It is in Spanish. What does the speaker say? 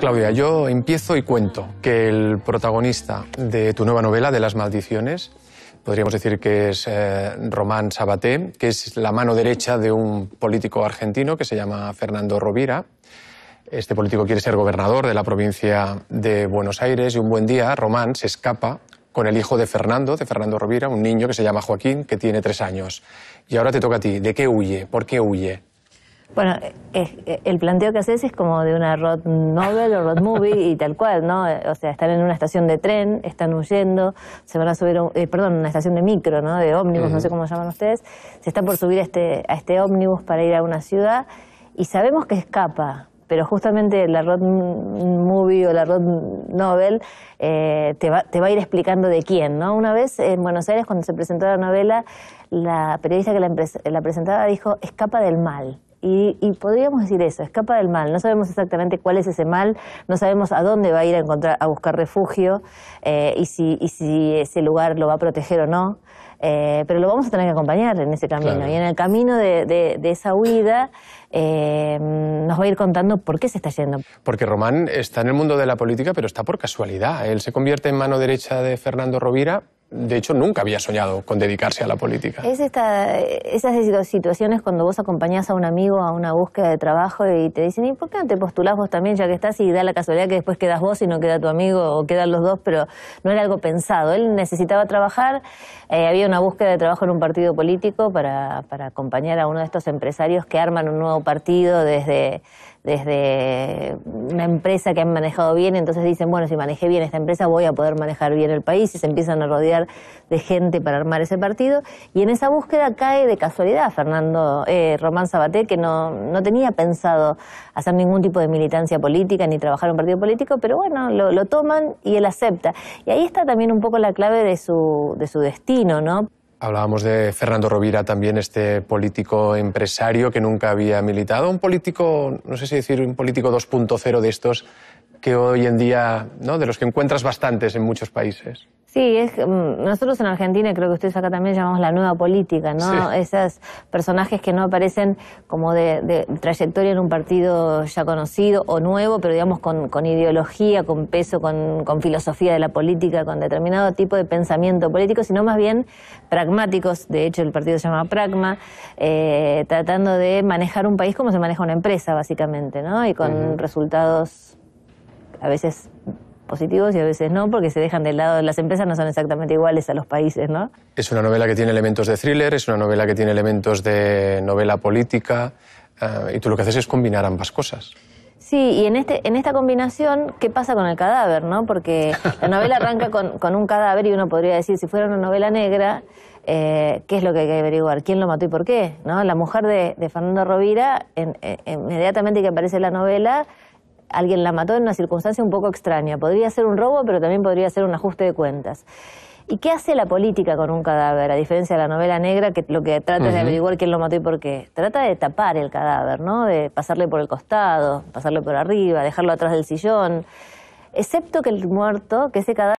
Claudia, yo empiezo y cuento que el protagonista de tu nueva novela, de Las Maldiciones, podríamos decir que es eh, Román Sabaté, que es la mano derecha de un político argentino que se llama Fernando Rovira. Este político quiere ser gobernador de la provincia de Buenos Aires y un buen día Román se escapa con el hijo de Fernando, de Fernando Rovira, un niño que se llama Joaquín, que tiene tres años. Y ahora te toca a ti. ¿De qué huye? ¿Por qué huye? Bueno, el planteo que haces es como de una road novel o road movie y tal cual, ¿no? O sea, están en una estación de tren, están huyendo, se van a subir, eh, perdón, una estación de micro, ¿no? De ómnibus, no sé cómo llaman ustedes. Se están por subir este, a este, ómnibus para ir a una ciudad y sabemos que escapa, pero justamente la road movie o la road novel eh, te, va, a ir explicando de quién, ¿no? Una vez en Buenos Aires, cuando se presentó la novela, la periodista que la presentaba dijo, escapa del mal. Y, podríamos decir eso, escapa del mal. No sabemos exactamente cuál es ese mal, no sabemos a dónde va a ir a, encontrar, a buscar refugio eh, y, si, si ese lugar lo va a proteger o no. Eh, pero lo vamos a tener que acompañar en ese camino. Y en el camino de, esa huida eh, nos va a ir contando por qué se está yendo. Porque Román está en el mundo de la política, pero está por casualidad. Él se convierte en mano derecha de Fernando Rovira de hecho, nunca había soñado con dedicarse a la política. Es esas situaciones cuando vos acompañás a un amigo a una búsqueda de trabajo y te dicen, ¿y por qué no te postulás vos también ya que estás? Y da la casualidad que después quedas vos y no queda tu amigo o quedan los dos, pero no era algo pensado. Él necesitaba trabajar, eh, había una búsqueda de trabajo en un partido político para acompañar a uno de estos empresarios que arman un nuevo partido desde desde una empresa que han manejado bien, entonces dicen, bueno, si manejé bien esta empresa voy a poder manejar bien el país y se empiezan a rodear de gente para armar ese partido. Y en esa búsqueda cae de casualidad Fernando eh, Román Sabaté, que no, tenía pensado hacer ningún tipo de militancia política ni trabajar en un partido político, pero bueno, lo, lo toman y él acepta. Y ahí está también un poco la clave de su, de su destino, ¿no? Hablábamos de Fernando Rovira también, este político empresario que nunca había militado, un político, no sé si decir un político 2.0 de estos hoy en día, ¿no? de los que encuentras bastantes en muchos países. Sí, es, mm, nosotros en Argentina, creo que ustedes acá también llamamos la nueva política, ¿no? Esos personajes que no aparecen como de, trayectoria en un partido ya conocido o nuevo, pero digamos con, ideología, con peso, con, filosofía de la política, con determinado tipo de pensamiento político, sino más bien pragmáticos. De hecho, el partido se llama Pragma, eh, tratando de manejar un país como se maneja una empresa, básicamente, ¿no? Y con resultados a veces positivos y a veces no, porque se dejan del lado. Las empresas no son exactamente iguales a los países, ¿no? Es una novela que tiene elementos de thriller, es una novela que tiene elementos de novela política, eh, y tú lo que haces es combinar ambas cosas. Sí, y en, este, en esta combinación, ¿qué pasa con el cadáver? ¿no? Porque la novela arranca con, un cadáver y uno podría decir, si fuera una novela negra, eh, ¿qué es lo que hay que averiguar? ¿Quién lo mató y por qué? ¿no? La mujer de, de Fernando Rovira, inmediatamente que aparece la novela, alguien la mató en una circunstancia un poco extraña. Podría ser un robo, pero también podría ser un ajuste de cuentas. ¿Y qué hace la política con un cadáver? A diferencia de la novela negra, que lo que trata es de averiguar quién lo mató y por qué. Trata de tapar el cadáver, ¿no? De pasarle por el costado, pasarle por arriba, dejarlo atrás del sillón. Excepto que el muerto, que ese cadáver...